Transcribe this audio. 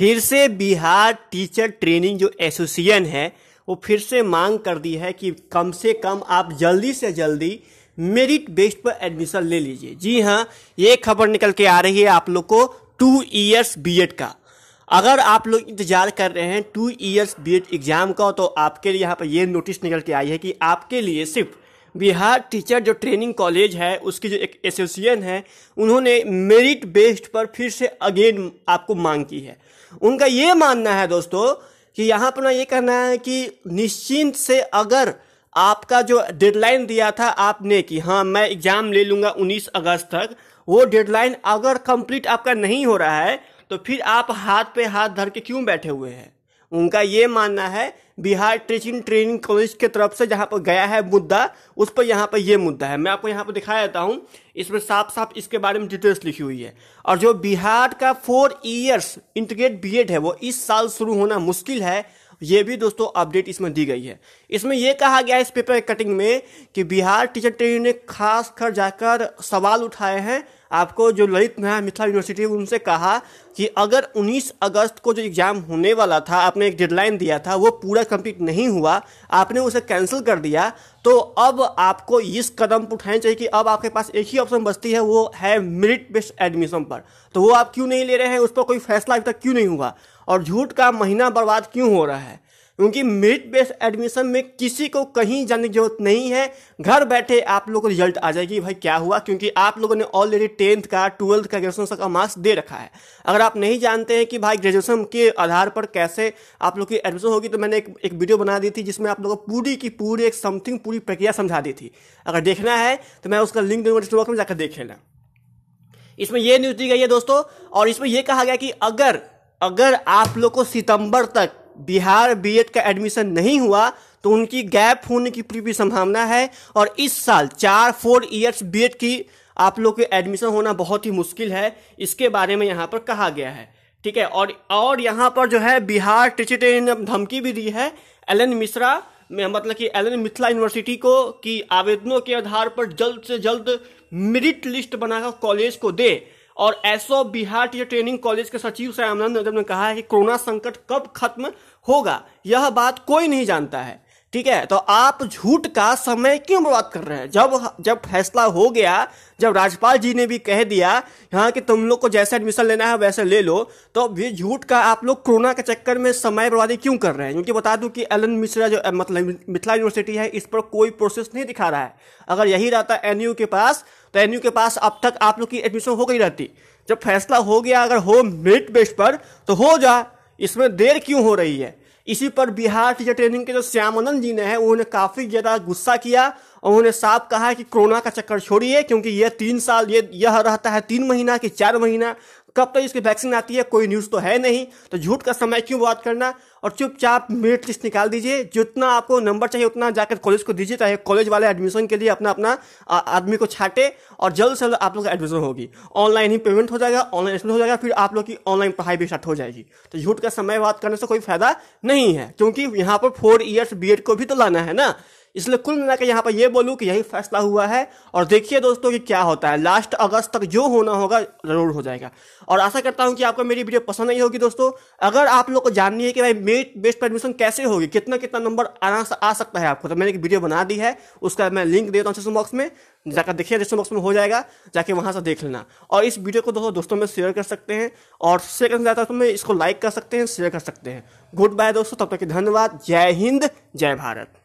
फिर से Bihar teacher training जो एसोसिएशन है वो फिर से मांग कर दी है कि कम से कम आप जल्दी से जल्दी मेरिट बेस्ड पर एडमिशन ले लीजिए जी हाँ ये खबर निकल के आ रही है आप लोग को टू ईयर्स बीएड का अगर आप लोग इंतजार कर रहे हैं टू ईयर्स बीएड एग्ज़ाम का तो आपके लिए यहाँ पर ये नोटिस निकल के आई है कि आपके लिए सिर्फ बिहार टीचर जो ट्रेनिंग कॉलेज है उसकी जो एक एसोसिएशन है उन्होंने मेरिट बेस्ड पर फिर से अगेन आपको मांग की है उनका ये मानना है दोस्तों कि यहाँ ना ये कहना है कि निश्चिंत से अगर आपका जो डेडलाइन दिया था आपने कि हाँ मैं एग्ज़ाम ले लूँगा 19 अगस्त तक वो डेडलाइन अगर कंप्लीट आपका नहीं हो रहा है तो फिर आप हाथ पे हाथ धर के क्यों बैठे हुए हैं उनका ये मानना है बिहार टीचिंग ट्रेनिंग कॉलेज के तरफ से जहाँ पर गया है मुद्दा उस पर यहाँ पर ये मुद्दा है मैं आपको यहाँ पर दिखा देता हूँ इसमें साफ साफ इसके बारे में डिटेल्स लिखी हुई है और जो बिहार का फोर ईयर्स इंटीग्रेट बी है वो इस साल शुरू होना मुश्किल है ये भी दोस्तों अपडेट इसमें दी गई है इसमें यह कहा गया है इस पेपर कटिंग में कि बिहार टीचर ट्रेनिंग ने खास कर जाकर सवाल उठाए हैं आपको जो ललित नारायण मिथिला यूनिवर्सिटी उनसे कहा कि अगर 19 अगस्त को जो एग्ज़ाम होने वाला था आपने एक डेडलाइन दिया था वो पूरा कंप्लीट नहीं हुआ आपने उसे कैंसिल कर दिया तो अब आपको इस कदम उठाना चाहिए कि अब आपके पास एक ही ऑप्शन बचती है वो है मेरिट बेस्ड एडमिशन पर तो वो आप क्यों नहीं ले रहे हैं उस पर कोई फैसला अभी तक क्यों नहीं हुआ और झूठ का महीना बर्बाद क्यों हो रहा है क्योंकि मेरिट बेस्ड एडमिशन में किसी को कहीं जाने की जरूरत नहीं है घर बैठे आप लोगों को रिजल्ट आ जाएगी भाई क्या हुआ क्योंकि आप लोगों ने ऑलरेडी टेंथ का ट्वेल्थ का ग्रेजुएशन का मार्क्स दे रखा है अगर आप नहीं जानते हैं कि भाई ग्रेजुएशन के आधार पर कैसे आप लोग की एडमिशन होगी तो मैंने एक, एक वीडियो बना दी थी जिसमें आप लोगों को पूरी की पूरी एक समथिंग पूरी प्रक्रिया समझा दी थी अगर देखना है तो मैं उसका लिंक दूंगा में जाकर देख लेना इसमें यह न्यूज दी गई है दोस्तों और इसमें यह कहा गया कि अगर अगर आप लोग को सितंबर तक बिहार बीएड का एडमिशन नहीं हुआ तो उनकी गैप होने की पूरी संभावना है और इस साल चार फोर ईयर्स बीएड की आप लोग के एडमिशन होना बहुत ही मुश्किल है इसके बारे में यहाँ पर कहा गया है ठीक है और और यहाँ पर जो है बिहार टीचर ने धमकी भी दी है एल एन मिश्रा में मतलब कि एल एन मिथिला यूनिवर्सिटी को कि आवेदनों के आधार पर जल्द से जल्द मेरिट लिस्ट बनाकर कॉलेज को दे और एसओ बिहार टीचर ट्रेनिंग कॉलेज के सचिव श्यामानंद यादव ने कहा है कि कोरोना संकट कब खत्म होगा यह बात कोई नहीं जानता है ठीक है तो आप झूठ का समय क्यों बर्बाद कर रहे हैं जब जब फैसला हो गया जब राज्यपाल जी ने भी कह दिया यहाँ कि तुम लोग को जैसे एडमिशन लेना है वैसे ले लो तो ये झूठ का आप लोग कोरोना के चक्कर में समय बर्बादी क्यों कर रहे हैं क्योंकि बता दूं कि एल मिश्रा जो मतलब मिथिला यूनिवर्सिटी है इस पर कोई प्रोसेस नहीं दिखा रहा है अगर यही रहता एन के पास तो एन के पास अब तक आप लोग की एडमिशन हो गई रहती जब फैसला हो गया अगर हो मेरिट बेस पर तो हो जा इसमें देर क्यों हो रही है इसी पर बिहार टीचर ट्रेनिंग के जो श्यामानंद जी ने हैं उन्होंने काफ़ी ज़्यादा गुस्सा किया और उन्होंने साफ कहा कि कोरोना का चक्कर छोड़िए क्योंकि यह तीन साल ये यह रहता है तीन महीना कि चार महीना कब तक इसकी वैक्सीन आती है कोई न्यूज़ तो है नहीं तो झूठ का समय क्यों बात करना और चुपचाप मेरिट लिस्ट निकाल दीजिए जितना आपको नंबर चाहिए उतना जाकर कॉलेज को दीजिए चाहे कॉलेज वाले एडमिशन के लिए अपना अपना आदमी को छाटे और जल्द से जल्द आप लोग का एडमिशन होगी ऑनलाइन ही पेमेंट हो जाएगा ऑनलाइन एडमिशन हो जाएगा फिर आप लोग की ऑनलाइन पढ़ाई भी स्टार्ट हो जाएगी तो झूठ का समय बात करने से कोई फायदा नहीं है क्योंकि यहाँ पर फोर ईयर्स बी को भी तो लाना है ना इसलिए कुल मिलाकर यहाँ पर यह बोलूँ कि यही फैसला हुआ है और देखिए दोस्तों कि क्या होता है लास्ट अगस्त तक जो होना होगा जरूर हो जाएगा और आशा करता हूँ कि आपको मेरी वीडियो पसंद आई होगी दोस्तों अगर आप लोग को जाननी है कि भाई मेरी बेस्ट एडमिशन कैसे होगी कितना कितना नंबर आराम से आ सकता है आपको तो मैंने एक वीडियो बना दी है उसका मैं लिंक देता हूँ डिस्क्रिप्शन बॉक्स में जाकर देखिए डिस्क्रिप्शन बॉक्स में हो जाएगा जाके वहाँ से देख लेना और इस वीडियो को दोस्तों दोस्तों में शेयर कर सकते हैं और शेयर करना चाहता हूँ तो इसको लाइक कर सकते हैं शेयर कर सकते हैं गुड बाय दोस्तों तब तक धन्यवाद जय हिंद जय भारत